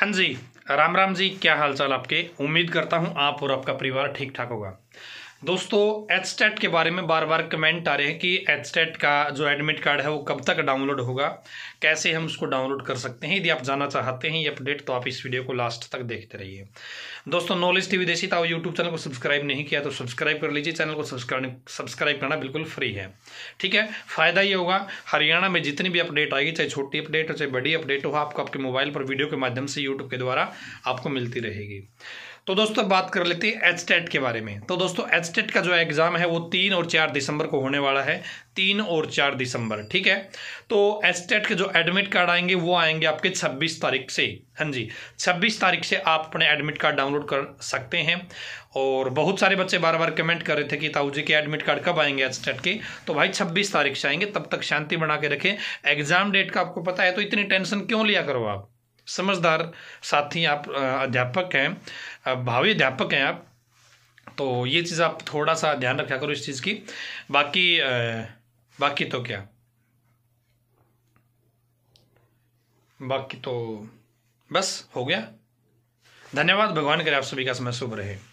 हाँ जी राम राम जी क्या हालचाल आपके उम्मीद करता हूँ आप और आपका परिवार ठीक ठाक होगा दोस्तों एचस्टेट के बारे में बार बार कमेंट आ रहे हैं कि एचस्टेट का जो एडमिट कार्ड है वो कब तक डाउनलोड होगा कैसे हम उसको डाउनलोड कर सकते हैं यदि आप जानना चाहते हैं ये अपडेट तो आप इस वीडियो को लास्ट तक देखते रहिए दोस्तों नॉलेज टीवी देशी ताओ यूट्यूब चैनल को सब्सक्राइब नहीं किया तो सब्सक्राइब कर लीजिए चैनल को सब्सक्राइब करना बिल्कुल फ्री है ठीक है फायदा ये होगा हरियाणा में जितनी भी अपडेट आएगी चाहे छोटी अपडेट हो चाहे बड़ी अपडेट हो आपको आपके मोबाइल पर वीडियो के माध्यम से यूट्यूब के द्वारा आपको मिलती रहेगी तो दोस्तों बात कर लेते हैं एच के बारे में तो दोस्तों एच का जो एग्ज़ाम है वो तीन और चार दिसंबर को होने वाला है तीन और चार दिसंबर ठीक है तो एच के जो एडमिट कार्ड आएंगे वो आएंगे आपके 26 तारीख से हाँ जी 26 तारीख से आप अपने एडमिट कार्ड डाउनलोड कर सकते हैं और बहुत सारे बच्चे बार बार कमेंट कर रहे थे कि ताऊ जी के एडमिट कार्ड कब आएंगे एच के तो भाई छब्बीस तारीख से आएंगे तब तक शांति बना के रखें एग्ज़ाम डेट का आपको पता है तो इतनी टेंशन क्यों लिया करो आप समझदार साथी आप अध्यापक हैं भावी अध्यापक हैं आप तो ये चीज़ आप थोड़ा सा ध्यान रखा करो इस चीज़ की बाकी बाकी तो क्या बाकी तो बस हो गया धन्यवाद भगवान करे आप सभी का समय शुभ रहे